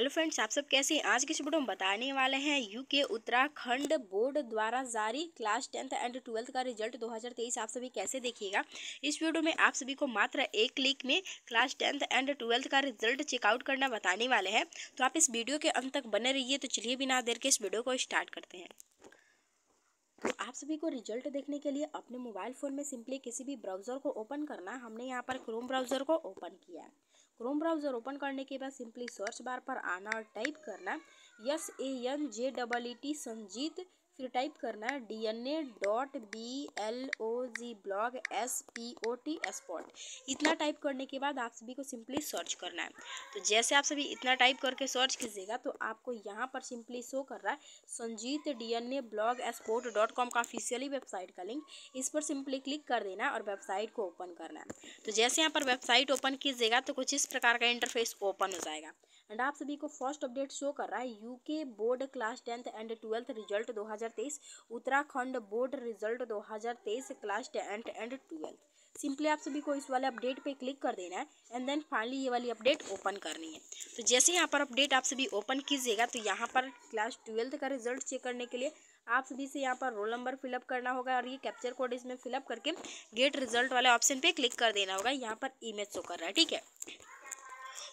hello friends आप सब कैसे हैं आज के इस वीडियो में बताने वाले हैं यूके उत्तराखंड बोर्ड द्वारा जारी क्लास टेंथ एंड ट्वेल्थ का रिजल्ट 2023 आप सभी कैसे देखिएगा इस वीडियो में आप सभी को मात्र एक क्लिक में क्लास टेंथ एंड ट्वेल्थ का रिजल्ट चेकआउट करना बताने वाले हैं तो आप इस वीडियो के अंत तक बने रहिए तो चलिए बिना देर के इस वीडियो को स्टार्ट करते हैं तो आप सभी को रिजल्ट देखने के लिए अपने मोबाइल फ़ोन में सिंपली किसी भी ब्राउज़र को ओपन करना हमने यहाँ पर क्रोम ब्राउज़र को ओपन किया क्रोम ब्राउज़र ओपन करने के बाद सिंपली सर्च बार पर आना और टाइप करना S A N J double E T Sanjeet फिर टाइप करना है D N A dot B L O G blog S P O T spot इतना टाइप करने के बाद आप सभी को सिंपली सर्च करना है तो जैसे आप सभी इतना टाइप करके सर्च कीजिएगा तो आपको यहाँ पर सिंपली शो कर रहा है Sanjeet D N A blog spot dot com का ऑफिशियली वेबसाइट का लिंक इस पर सिंपली क्लिक कर देना है और वेबसाइट को ओपन करना है तो जैसे यहाँ पर वेबसाइट ओपन कीजिएगा तो कुछ इस प्रकार का इंटरफेस ओपन हो जाएगा एंड आप सभी को फर्स्ट अपडेट शो कर रहा है UK board class tenth and twelfth result 2023 Uttarakhand board result 2023 class tenth and twelfth simply आप सभी को इस वाले अपडेट पे क्लिक कर देना है एंड देन फाइनली ये वाली अपडेट ओपन करनी है तो जैसे यहाँ पर अपडेट आप सभी ओपन कीजिएगा तो यहाँ पर क्लास ट्वेल्थ का रिजल्ट चेक करने के लिए आप सभी से यहाँ पर रोल नंबर फिलअप करना होगा और ये कैप्चर कोड इसमें फिलअप करके गेट रिजल्ट वाले ऑप्शन पे क्लिक कर देना होगा यहाँ पर इमेज शो कर रहा है ठीक है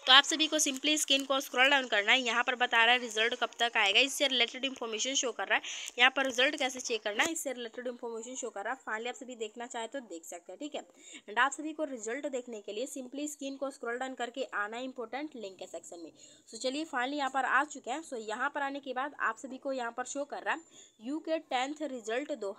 तो आप सभी को सिंपली स्क्रीन को स्क्रॉल डाउन करना है यहाँ पर बता रहा है रिजल्ट कब तक आएगा इससे रिलेटेड इन्फॉर्मेशन शो कर रहा है यहाँ पर रिजल्ट कैसे चेक करना है इससे रिलेटेड इन्फॉर्मेशन शो कर रहा है फाइनली आप सभी देखना चाहे तो देख सकते हैं ठीक है एंड आप सभी को रिजल्ट देखने के लिए सिंपली स्क्रीन को स्क्रॉल डाउन करके आना इंपॉर्टेंट लिंक के सेक्शन में सो चलिए फाइनली यहाँ पर आ चुके हैं सो यहाँ पर आने के बाद आप सभी को यहाँ पर शो कर रहा है यू के टेंथ रिजल्ट दो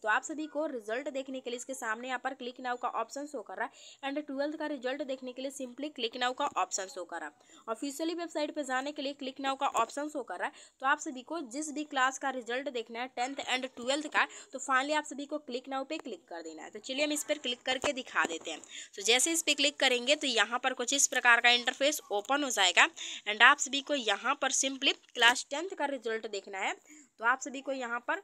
तो आप सभी को रिजल्ट देखने के लिए इसके सामने यहाँ पर क्लिक नाउ का ऑप्शन शो कर रहा है एंड ट्वेल्थ का रिजल्ट देखने के लिए सिंपली क्लिक नाउ का ऑप्शन ऑप्शन शो कर रहा है ऑफिशियली वेबसाइट पर जाने के लिए क्लिक नाउ का ऑप्शन शो कर रहा है तो आप सभी को जिस भी क्लास का रिजल्ट देखना है टेंथ एंड ट्वेल्थ का तो फाइनली आप सभी को क्लिक नाउ पे क्लिक कर देना है तो चलिए हम इस पर क्लिक करके दिखा देते हैं तो जैसे इस पर क्लिक करेंगे तो यहाँ पर कुछ इस प्रकार का इंटरफेस ओपन हो जाएगा एंड आप सभी को यहाँ पर सिंपली क्लास टेंथ का रिजल्ट देखना है तो आप सभी को यहाँ पर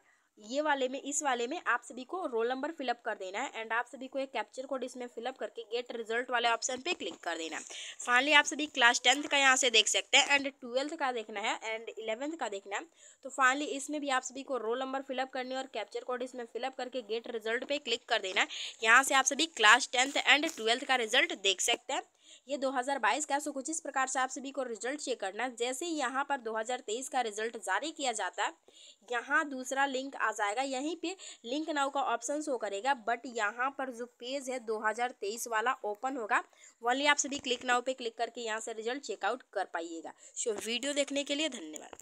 ये वाले में इस वाले में आप सभी को रोल नंबर फिलअप कर देना है एंड आप सभी को एक कैप्चर कोड इसमें फिलअप करके गेट रिजल्ट वाले ऑप्शन पे क्लिक कर देना है फाइनली आप सभी क्लास टेंथ का यहाँ से देख सकते हैं एंड ट्वेल्थ का देखना है एंड इलेवंथ का देखना है तो फाइनली इसमें भी आप सभी को रोल नंबर फिलअप करनी है और कैप्चर कोड इसमें फिलअप करके गेट रिजल्ट पर क्लिक कर देना है यहाँ से आप सभी क्लास टेंथ एंड ट्वेल्थ का रिजल्ट देख सकते हैं ये 2022 का सो कुछ इस प्रकार से आप सभी को रिजल्ट चेक करना है जैसे यहाँ पर 2023 का रिजल्ट जारी किया जाता है यहाँ दूसरा लिंक आ जाएगा यहीं पे लिंक नाउ का ऑप्शन शो करेगा बट यहाँ पर जो पेज है 2023 वाला ओपन होगा वाली आप सभी क्लिक नाउ पे क्लिक करके यहाँ से रिजल्ट चेकआउट कर पाइएगा सो वीडियो देखने के लिए धन्यवाद